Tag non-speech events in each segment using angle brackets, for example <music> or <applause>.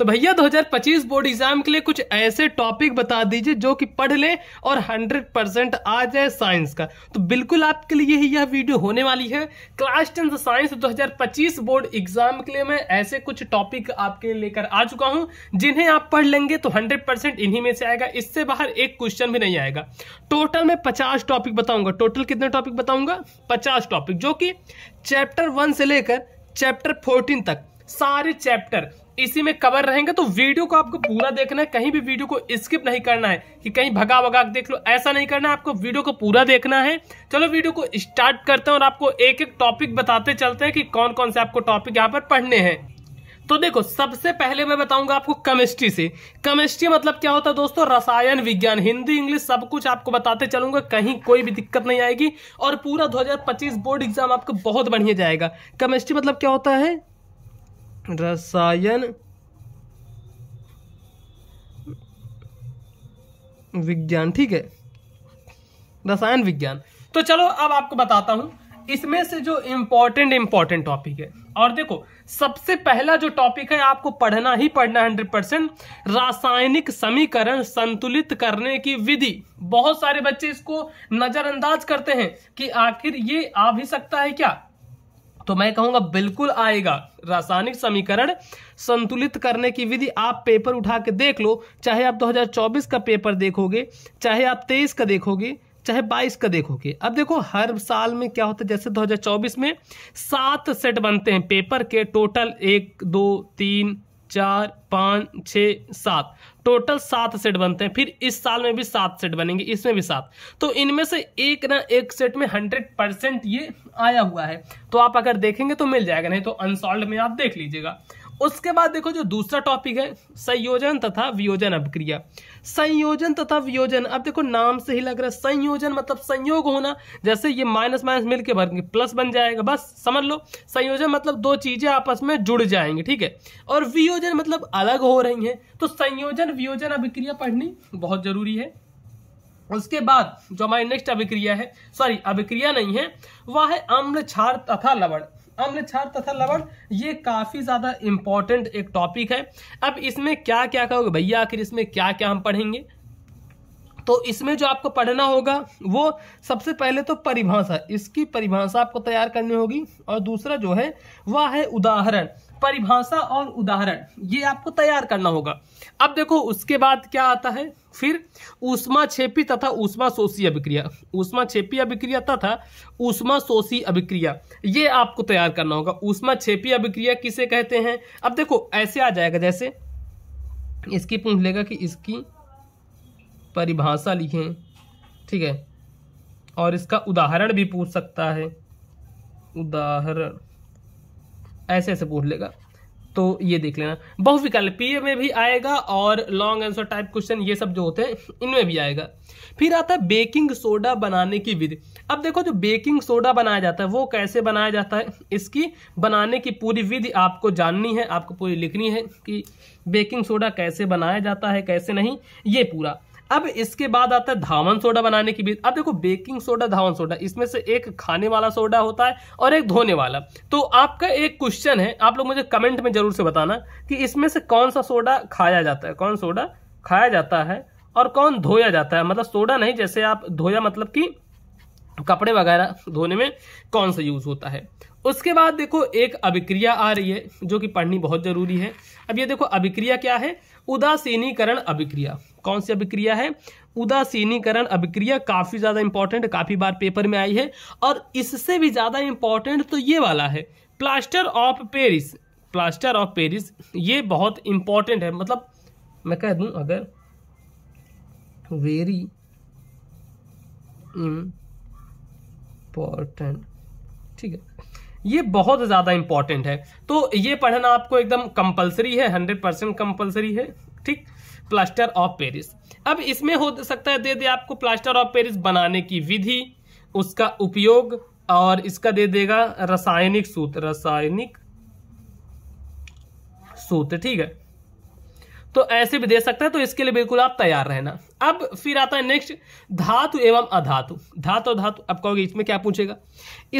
तो भैया 2025 board exam के लिए कुछ ऐसे टॉपिक बता दीजिए जो कि पढ़ लें और 100 परसेंट आ जाए साइंस का तो बिल्कुल आपके लिए ही यह वीडियो होने वाली है class tenth science 2025 board exam के लिए मैं ऐसे कुछ टॉपिक आपके लिए लेकर आ चुका हूं जिन्हें आप पढ़ लेंगे तो हंड्रेड इन्हीं में से आएगा इससे बाहर एक क्वेश्चन भी नहीं आएगा टोटल में पचास टॉपिक बताऊंगा टोटल कितने टॉपिक बताऊंगा पचास टॉपिक जो कि चैप्टर वन से लेकर चैप्टर फोर्टीन तक सारे चैप्टर इसी में कवर रहेंगे तो वीडियो को आपको पूरा देखना है कहीं भी वीडियो को स्किप नहीं करना है कि कहीं भगा भगा देख लो ऐसा नहीं करना है आपको वीडियो को पूरा देखना है चलो वीडियो को स्टार्ट करते हैं और आपको एक एक टॉपिक बताते चलते हैं कि कौन कौन से आपको टॉपिक यहाँ पर पढ़ने हैं तो देखो सबसे पहले मैं बताऊंगा आपको केमिस्ट्री से केमिस्ट्री मतलब क्या होता है दोस्तों रसायन विज्ञान हिंदी इंग्लिश सब कुछ आपको बताते चलूंगा कहीं कोई भी दिक्कत नहीं आएगी और पूरा 2025 बोर्ड एग्जाम आपको बहुत बढ़िया जाएगा केमिस्ट्री मतलब क्या होता है रसायन विज्ञान ठीक है रसायन विज्ञान तो चलो अब आपको बताता हूं इसमें से जो इंपॉर्टेंट इंपॉर्टेंट टॉपिक है और देखो सबसे पहला जो टॉपिक है आपको पढ़ना ही पढ़ना हंड्रेड परसेंट रासायनिक समीकरण संतुलित करने की विधि बहुत सारे बच्चे इसको नजरअंदाज करते हैं कि आखिर ये आ भी सकता है क्या तो मैं कहूंगा बिल्कुल आएगा रासायनिक समीकरण संतुलित करने की विधि आप पेपर उठा के देख लो चाहे आप 2024 का पेपर देखोगे चाहे आप 23 का देखोगे चाहे 22 का देखोगे अब देखो हर साल में क्या होता है जैसे 2024 में सात सेट बनते हैं पेपर के टोटल एक दो तीन चार पाँच छः सात टोटल सात सेट बनते हैं फिर इस साल में भी सात सेट बनेंगे इसमें भी सात तो इनमें से एक ना एक सेट में हंड्रेड परसेंट ये आया हुआ है तो आप अगर देखेंगे तो मिल जाएगा नहीं तो अनसॉल्व में आप देख लीजिएगा उसके बाद देखो जो दूसरा टॉपिक है संयोजन तथा वियोजन अभिक्रिया संयोजन तथा वियोजन अब देखो नाम से ही लग रहा है संयोजन मतलब संयोग होना जैसे ये माइनस माइनस मिल के भर प्लस बन जाएगा बस समझ लो संयोजन मतलब दो चीजें आपस में जुड़ जाएंगी ठीक है और वियोजन मतलब अलग हो रही है तो संयोजन वियोजन अभिक्रिया पढ़नी बहुत जरूरी है उसके बाद जो हमारी नेक्स्ट अभिक्रिया है सॉरी अभिक्रिया नहीं है वह है अम्ल क्षार तथा लवण अम्ल क्षार तथा लवण ये काफ़ी ज़्यादा इम्पॉर्टेंट एक टॉपिक है अब इसमें क्या क्या कहोगे भैया आखिर इसमें क्या क्या हम पढ़ेंगे तो इसमें जो आपको पढ़ना होगा वो सबसे पहले तो परिभाषा इसकी परिभाषा आपको तैयार करनी होगी और दूसरा जो है वह है उदाहरण परिभाषा और उदाहरण ये आपको तैयार करना होगा अब देखो उसके बाद क्या आता है फिर ऊष्मा छेपी तथा उष्मा शोषी अभिक्रिया उष्मा छेपी अभिक्रिया तथा उष्मा शोषी अभिक्रिया ये आपको तैयार करना होगा उष्मा छेपी अभिक्रिया किसे कहते हैं अब देखो ऐसे आ जाएगा जैसे इसकी पूछ लेगा कि इसकी परिभाषा लिखें ठीक है और इसका उदाहरण भी पूछ सकता है उदाहरण ऐसे ऐसे पूछ लेगा तो ये देख लेना बहुविकल्पीय में भी आएगा और लॉन्ग आंसर टाइप क्वेश्चन ये सब जो होते हैं इनमें भी आएगा फिर आता है बेकिंग सोडा बनाने की विधि अब देखो जो बेकिंग सोडा बनाया जाता है वो कैसे बनाया जाता है इसकी बनाने की पूरी विधि आपको जाननी है आपको पूरी लिखनी है कि बेकिंग सोडा कैसे बनाया जाता है कैसे नहीं ये पूरा अब इसके बाद आता है धावन सोडा बनाने की विधि अब देखो बेकिंग सोडा धावन सोडा इसमें से एक खाने वाला सोडा होता है और एक धोने वाला तो आपका एक क्वेश्चन है आप लोग मुझे कमेंट में जरूर से बताना कि इसमें से कौन सा सोडा खाया जाता है कौन सोडा खाया जाता है और कौन धोया जाता है मतलब सोडा नहीं जैसे आप धोया मतलब कि कपड़े वगैरह धोने में कौन सा यूज होता है उसके बाद देखो एक अभिक्रिया आ रही है जो कि पढ़नी बहुत जरूरी है अब ये देखो अभिक्रिया क्या है उदासीनीकरण अभिक्रिया कौन सी अभिक्रिया है उदासीनीकरण अभिक्रिया काफ़ी ज़्यादा इंपॉर्टेंट काफ़ी बार पेपर में आई है और इससे भी ज़्यादा इंपॉर्टेंट तो ये वाला है plaster of Paris plaster of Paris ये बहुत इंपॉर्टेंट है मतलब मैं कह दूं अगर वेरी इंपॉर्टेंट ठीक है ये बहुत ज़्यादा इंपॉर्टेंट है तो ये पढ़ना आपको एकदम कंपलसरी है हंड्रेड परसेंट कंपल्सरी है ठीक प्लास्टर ऑफ पेरिस अब इसमें हो सकता है दे दे आपको प्लास्टर ऑफ पेरिस बनाने की विधि उसका उपयोग और इसका दे देगा रासायनिक सूत्र रासायनिक सूत्र ठीक है तो ऐसे भी दे सकता है तो इसके लिए बिल्कुल आप तैयार रहना अब फिर आता है नेक्स्ट धातु एवं अधातु धातु धातु अब कहोगे इसमें क्या पूछेगा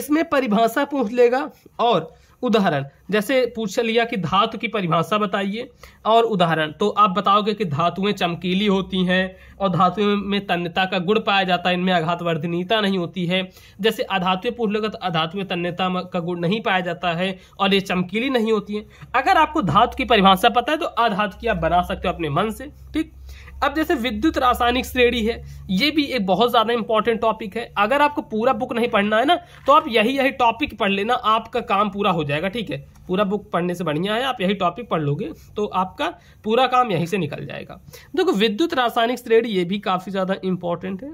इसमें परिभाषा पूछ लेगा और उदाहरण जैसे पूछ लिया कि धातु की परिभाषा बताइए और उदाहरण तो आप बताओगे कि धातुएं चमकीली होती हैं और धातुएं में तन्यता का गुण पाया जाता है इनमें वर्धनीयता नहीं होती है जैसे अधातुएं पूछ लोगे तो अधातुएं तन्यता का गुण नहीं पाया जाता है और ये चमकीली नहीं होती है अगर आपको धातु की परिभाषा पता है तो अधातु की आप बना सकते हो अपने मन से ठीक अब जैसे विद्युत रासायनिक श्रेणी है ये भी एक बहुत ज़्यादा इंपॉर्टेंट टॉपिक है अगर आपको पूरा बुक नहीं पढ़ना है ना तो आप यही यही टॉपिक पढ़ लेना आपका काम पूरा हो जाएगा ठीक है पूरा बुक पढ़ने से बढ़िया है आप यही टॉपिक पढ़ लोगे तो आपका पूरा काम यहीं से निकल जाएगा देखो विद्युत रासायनिक श्रेणी ये भी काफ़ी ज़्यादा इंपॉर्टेंट है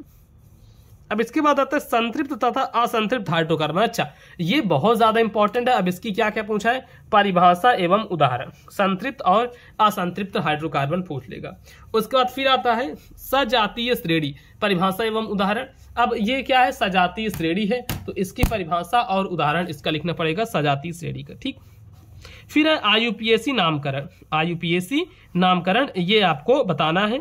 अब इसके बाद आता है संतृप्त तथा असंतृप्त हाइड्रोकार्बन अच्छा ये बहुत ज्यादा इंपॉर्टेंट है अब इसकी क्या क्या पूछा है परिभाषा एवं उदाहरण संतृप्त और असंतृप्त हाइड्रोकार्बन पूछ लेगा उसके बाद फिर आता है सजातीय श्रेणी परिभाषा एवं उदाहरण अब ये क्या है सजातीय श्रेणी है तो इसकी परिभाषा और उदाहरण इसका लिखना पड़ेगा सजातीय श्रेणी का ठीक फिर है आयुपीएसी नामकरण आयुपीएसी नामकरण ये आपको बताना है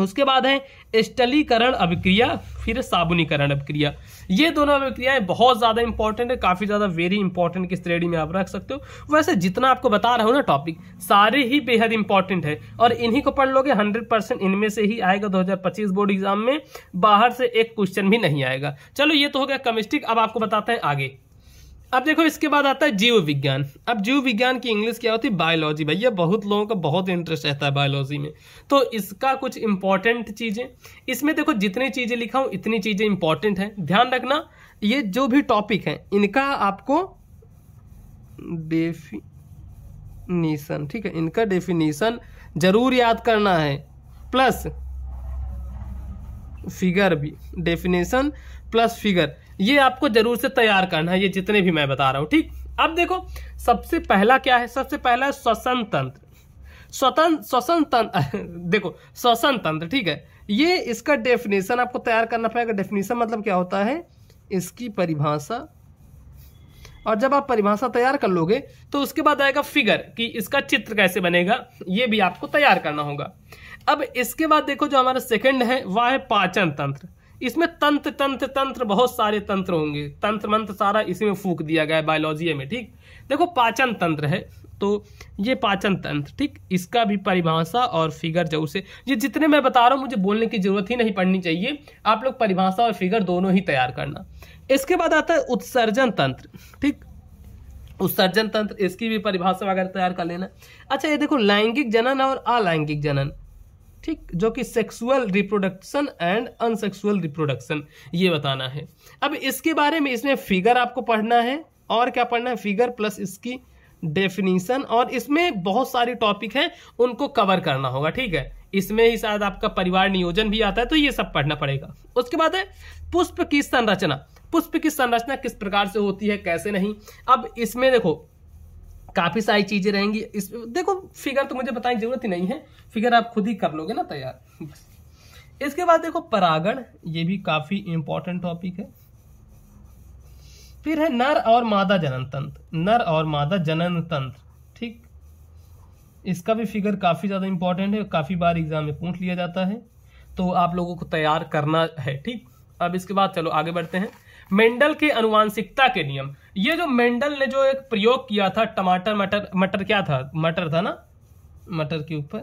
उसके बाद है स्टलीकरण अभिक्रिया फिर साबुनीकरण अभिक्रिया ये दोनों अभिक्रियाएं बहुत ज़्यादा इंपॉर्टेंट है काफ़ी ज़्यादा वेरी इंपॉर्टेंट किस श्रेणी में आप रख सकते हो वैसे जितना आपको बता रहा हूं ना टॉपिक सारे ही बेहद इंपॉर्टेंट है और इन्हीं को पढ़ लोगे हंड्रेड परसेंट इनमें से ही आएगा 2025 बोर्ड एग्जाम में बाहर से एक क्वेश्चन भी नहीं आएगा चलो ये तो हो गया कमिस्टिक अब आपको बताते हैं आगे अब देखो इसके बाद आता है जीव विज्ञान अब जीव विज्ञान की इंग्लिश क्या होती है बायोलॉजी भैया बहुत लोगों का बहुत इंटरेस्ट रहता है बायोलॉजी में तो इसका कुछ इंपॉर्टेंट चीज़ें इसमें देखो जितनी चीज़ें लिखा हूं इतनी चीज़ें इंपॉर्टेंट हैं ध्यान रखना ये जो भी टॉपिक है इनका आपको डेफिनेशन ठीक है इनका डेफिनेशन जरूर याद करना है प्लस फिगर भी डेफिनेशन प्लस फिगर ये आपको जरूर से तैयार करना है ये जितने भी मैं बता रहा हूं ठीक अब देखो सबसे पहला क्या है सबसे पहला है श्वसन तंत्र स्वतंत्र श्वसन तंत्र <laughs> देखो श्वसन तंत्र ठीक है ये इसका डेफिनेशन आपको तैयार करना पड़ेगा डेफिनेशन मतलब क्या होता है इसकी परिभाषा और जब आप परिभाषा तैयार कर लोगे तो उसके बाद आएगा फिगर कि इसका चित्र कैसे बनेगा ये भी आपको तैयार करना होगा अब इसके बाद देखो जो हमारा सेकंड है वह है पाचन तंत्र इसमें तंत्र तंत्र तंत्र बहुत सारे तंत्र होंगे तंत्र मंत्र सारा इसी में फूक दिया गया है बायोलॉजी में ठीक देखो पाचन तंत्र है तो ये पाचन तंत्र ठीक इसका भी परिभाषा और फिगर जो उसे ये जितने मैं बता रहा हूँ मुझे बोलने की जरूरत ही नहीं पड़नी चाहिए आप लोग परिभाषा और फिगर दोनों ही तैयार करना इसके बाद आता है उत्सर्जन तंत्र ठीक उत्सर्जन तंत्र इसकी भी परिभाषा वगैरह तैयार कर लेना अच्छा ये देखो लैंगिक जनन और अलैंगिक जनन ठीक जो कि sexual reproduction and asexual reproduction ये बताना है अब इसके बारे में इसमें फिगर आपको पढ़ना है और क्या पढ़ना है फिगर प्लस इसकी डेफिनेशन और इसमें बहुत सारी टॉपिक हैं उनको कवर करना होगा ठीक है इसमें ही शायद आपका परिवार नियोजन भी आता है तो ये सब पढ़ना पड़ेगा उसके बाद है पुष्प की संरचना पुष्प की संरचना किस प्रकार से होती है कैसे नहीं अब इसमें देखो काफ़ी सारी चीज़ें रहेंगी इस देखो फिगर तो मुझे बताने की जरूरत ही नहीं है फिगर आप खुद ही कर लोगे ना तैयार इसके बाद देखो परागण ये भी काफ़ी इंपॉर्टेंट टॉपिक है फिर है नर और मादा जनन तंत्र नर और मादा जनन तंत्र ठीक इसका भी फिगर काफ़ी ज़्यादा इंपॉर्टेंट है काफ़ी बार एग्जाम में पूछ लिया जाता है तो आप लोगों को तैयार करना है ठीक अब इसके बाद चलो आगे बढ़ते हैं मेंडल के अनुवांशिकता के नियम ये जो मेंडल ने जो एक प्रयोग किया था टमाटर मटर मटर क्या था मटर था ना मटर के ऊपर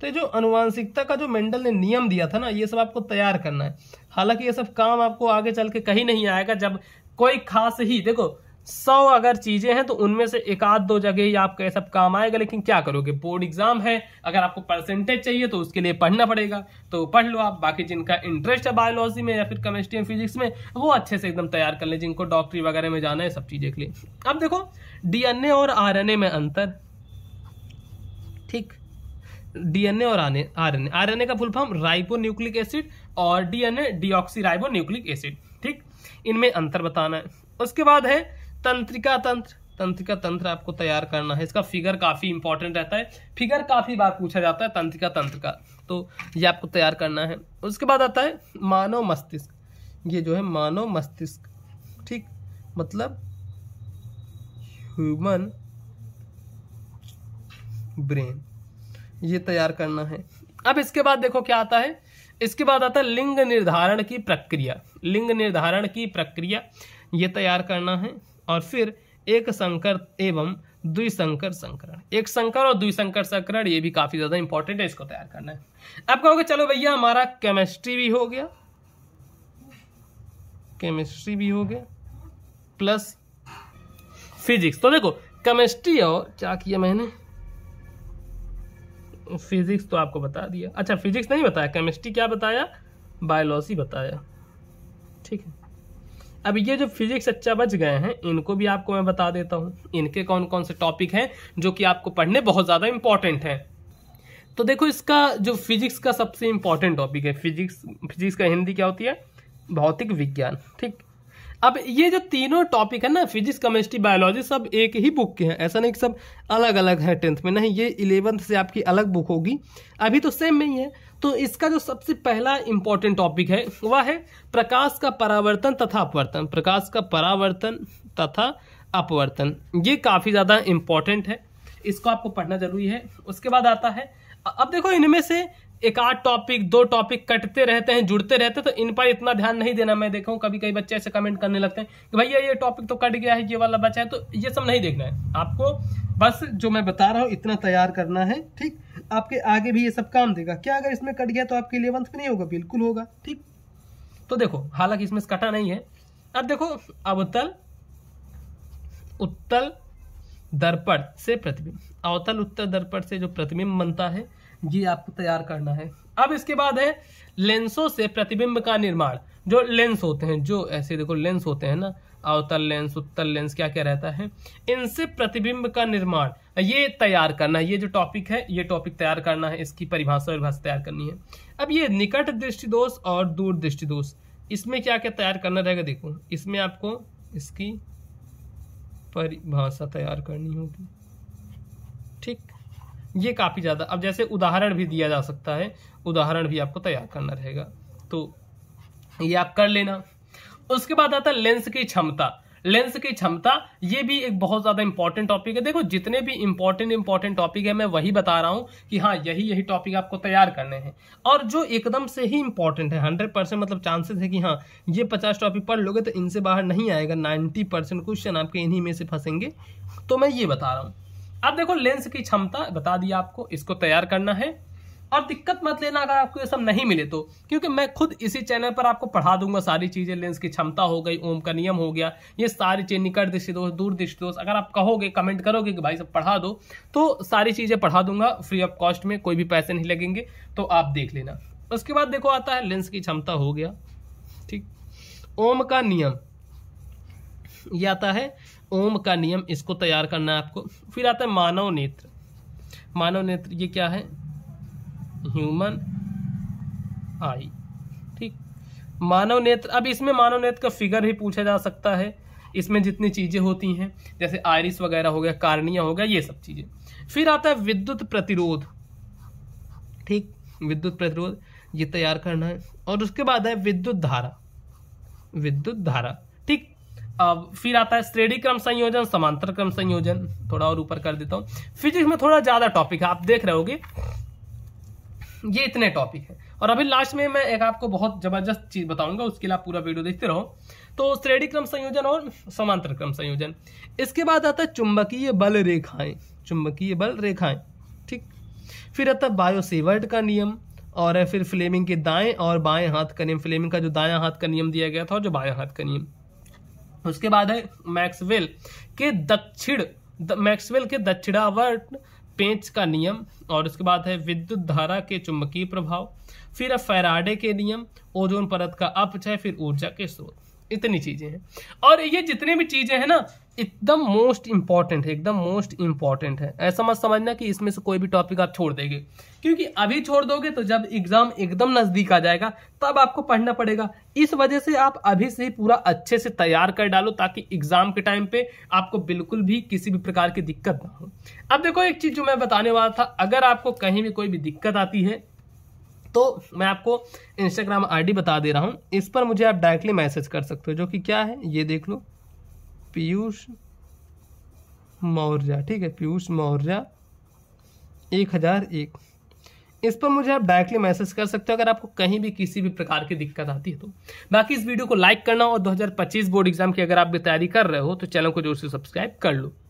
तो जो अनुवांशिकता का जो मेंडल ने नियम दिया था ना ये सब आपको तैयार करना है हालांकि ये सब काम आपको आगे चल के कहीं नहीं आएगा जब कोई खास ही देखो सौ अगर चीजें हैं तो उनमें से एक आध दो जगह ही आपका सब काम आएगा लेकिन क्या करोगे बोर्ड एग्जाम है अगर आपको परसेंटेज चाहिए तो उसके लिए पढ़ना पड़ेगा तो पढ़ लो आप बाकी जिनका इंटरेस्ट है बायोलॉजी में या फिर केमिस्ट्री एंड फिजिक्स में वो अच्छे से एकदम तैयार कर ले जिनको डॉक्टरी वगैरह में जाना है सब चीजें के लिए अब देखो डीएनए और आर में अंतर ठीक डीएनए और आर एन एन ए का full form ribo nucleic acid और DNA ribo nucleic acid ठीक इनमें अंतर बताना है उसके बाद है तंत्रिका तंत्र तंत्रिका तंत्र आपको तैयार करना है इसका फिगर काफ़ी इंपॉर्टेंट रहता है फिगर काफ़ी बार पूछा जाता है तंत्रिका तंत्र का तो ये आपको तैयार करना है उसके बाद आता है मानव मस्तिष्क ये जो है मानव मस्तिष्क ठीक मतलब ह्यूमन ब्रेन ये तैयार करना है अब इसके बाद देखो क्या आता है इसके बाद आता है लिंग निर्धारण की प्रक्रिया लिंग निर्धारण की प्रक्रिया ये तैयार करना है और फिर एक संकर एवं द्विशंकर संकरण एक संकर और द्विशंकर संकरण ये भी काफ़ी ज़्यादा इंपॉर्टेंट है इसको तैयार करना है अब कहोगे चलो भैया हमारा केमिस्ट्री भी हो गया केमिस्ट्री भी हो गया प्लस फिजिक्स तो देखो केमिस्ट्री और क्या किया मैंने फिजिक्स तो आपको बता दिया अच्छा फिजिक्स नहीं बताया केमिस्ट्री क्या बताया बायोलॉजी बताया ठीक है अब ये जो फिजिक्स अच्छा बच गए हैं इनको भी आपको मैं बता देता हूँ इनके कौन कौन से टॉपिक हैं जो कि आपको पढ़ने बहुत ज़्यादा इंपॉर्टेंट हैं तो देखो इसका जो फिजिक्स का सबसे इम्पॉर्टेंट टॉपिक है फिजिक्स फिजिक्स का हिंदी क्या होती है भौतिक विज्ञान ठीक अब ये जो तीनों टॉपिक है ना फिजिक्स केमिस्ट्री बायोलॉजी सब एक ही बुक के हैं ऐसा नहीं कि सब अलग अलग है टेंथ में नहीं ये इलेवंथ से आपकी अलग बुक होगी अभी तो सेम में ही है तो इसका जो सबसे पहला इंपॉर्टेंट टॉपिक है वह है प्रकाश का परावर्तन तथा अपवर्तन प्रकाश का परावर्तन तथा अपवर्तन ये काफ़ी ज़्यादा इम्पॉर्टेंट है इसको आपको पढ़ना जरूरी है उसके बाद आता है अब देखो इनमें से एक आठ टॉपिक दो टॉपिक कटते रहते हैं जुड़ते रहते हैं तो इन पर इतना ध्यान नहीं देना मैं देखा हूँ कभी कभी बच्चे ऐसे कमेंट करने लगते हैं कि भैया ये टॉपिक तो कट गया है ये वाला बचा है तो ये सब नहीं देखना है आपको बस जो मैं बता रहा हूँ इतना तैयार करना है ठीक आपके आगे भी ये सब काम देगा क्या अगर इसमें कट गया तो आपके इलेवंथ में नहीं होगा बिल्कुल होगा ठीक तो देखो हालांकि इसमें कटा नहीं है अब देखो अवतल उत्तल दर्पण से प्रतिबिंब अवतल उत्तर दर्पण से जो प्रतिबिंब बनता है ये आपको तैयार करना है अब इसके बाद है लेंसों से प्रतिबिंब का निर्माण जो लेंस होते हैं जो ऐसे देखो लेंस होते हैं ना अवतल लेंस उत्तल लेंस क्या क्या रहता है इनसे प्रतिबिंब का निर्माण ये तैयार करना है ये जो टॉपिक है ये टॉपिक तैयार करना है इसकी परिभाषा परिभाषा तैयार करनी है अब ये निकट दृष्टि दोष और दूर दृष्टि दोष इसमें क्या क्या तैयार करना रहेगा देखो इसमें आपको इसकी परिभाषा तैयार करनी होगी ठीक ये काफ़ी ज़्यादा अब जैसे उदाहरण भी दिया जा सकता है उदाहरण भी आपको तैयार करना रहेगा तो ये आप कर लेना उसके बाद आता है लेंस की क्षमता लेंस की क्षमता ये भी एक बहुत ज़्यादा इंपॉर्टेंट टॉपिक है देखो जितने भी इंपॉर्टेंट इंपॉर्टेंट टॉपिक है मैं वही बता रहा हूँ कि हाँ यही यही टॉपिक आपको तैयार करने हैं और जो एकदम से ही इंपॉर्टेंट है हंड्रेड परसेंट मतलब चांसेस है कि हाँ ये पचास टॉपिक पढ़ लोगे तो इनसे बाहर नहीं आएगा नाइन्टी परसेंट क्वेश्चन आपके इन्हीं में से फंसेंगे तो मैं ये बता रहा हूँ अब देखो लेंस की क्षमता बता दी आपको इसको तैयार करना है और दिक्कत मत लेना अगर आपको ये सब नहीं मिले तो क्योंकि मैं खुद इसी चैनल पर आपको पढ़ा दूंगा सारी चीज़ें लेंस की क्षमता हो गई ओम का नियम हो गया ये सारी चीज़ निकट दृष्टि दोष दूर दृष्टि दोष अगर आप कहोगे कमेंट करोगे कि भाई सब पढ़ा दो तो सारी चीज़ें पढ़ा दूंगा फ्री ऑफ कॉस्ट में कोई भी पैसे नहीं लगेंगे तो आप देख लेना उसके बाद देखो आता है लेंस की क्षमता हो गया ठीक ओम का नियम यह आता है ओम का नियम इसको तैयार करना है आपको फिर आता है मानव नेत्र मानव नेत्र ये क्या है ह्यूमन आई ठीक मानव नेत्र अब इसमें मानव नेत्र का फिगर भी पूछा जा सकता है इसमें जितनी चीज़ें होती हैं जैसे आयरिस वगैरह हो गया कार्निया हो गया ये सब चीज़ें फिर आता है विद्युत प्रतिरोध ठीक विद्युत प्रतिरोध ये तैयार करना है और उसके बाद है विद्युत धारा विद्युत धारा अब फिर आता है श्रेणी क्रम संयोजन समांतर क्रम संयोजन थोड़ा और ऊपर कर देता हूँ फिजिक्स में थोड़ा ज्यादा टॉपिक है आप देख रहे होगे ये इतने टॉपिक है और अभी लास्ट में मैं एक आपको बहुत जबरदस्त चीज बताऊंगा उसके लिए पूरा वीडियो देखते रहो तो श्रेणी क्रम संयोजन और समांतर क्रम संयोजन इसके बाद आता है चुंबकीय बल रेखाएं चुंबकीय बल रेखाएं ठीक फिर आता है बायोसेवर्ट का नियम और फिर फ्लेमिंग के दाएं और बाएं हाथ का नियम फ्लेमिंग का जो दाया हाथ का नियम दिया गया था और जो बाया हाथ का नियम उसके बाद है मैक्सवेल के दक्षिण मैक्सवेल के दक्षिणावर्त पेंच का नियम और उसके बाद है विद्युत धारा के चुंबकीय प्रभाव फिर है फैराडे के नियम ओजोन परत का अपचय फिर ऊर्जा के स्रोत इतनी चीजें हैं और ये जितनी भी चीजें हैं ना एकदम मोस्ट इंपॉर्टेंट है एकदम मोस्ट इंपॉर्टेंट है ऐसा मत समझना कि इसमें से कोई भी टॉपिक आप छोड़ देंगे क्योंकि अभी छोड़ दोगे तो जब एग्जाम एकदम नजदीक आ जाएगा तब आपको पढ़ना पड़ेगा इस वजह से आप अभी से ही पूरा अच्छे से तैयार कर डालो ताकि एग्जाम के टाइम पे आपको बिल्कुल भी किसी भी प्रकार की दिक्कत ना हो अब देखो एक चीज जो मैं बताने वाला था अगर आपको कहीं भी कोई भी दिक्कत आती है तो मैं आपको इंस्टाग्राम आईडी बता दे रहा हूँ इस पर मुझे आप डायरेक्टली मैसेज कर सकते हो जो कि क्या है ये देख लो पीयूष मौर्या ठीक है पीयूष मौर्या एक हज़ार एक इस पर मुझे आप डायरेक्टली मैसेज कर सकते हो अगर आपको कहीं भी किसी भी प्रकार की दिक्कत आती है तो बाकी इस वीडियो को लाइक करना और 2025 बोर्ड एग्जाम की अगर आप भी तैयारी कर रहे हो तो चैनल को जोर से सब्सक्राइब कर लो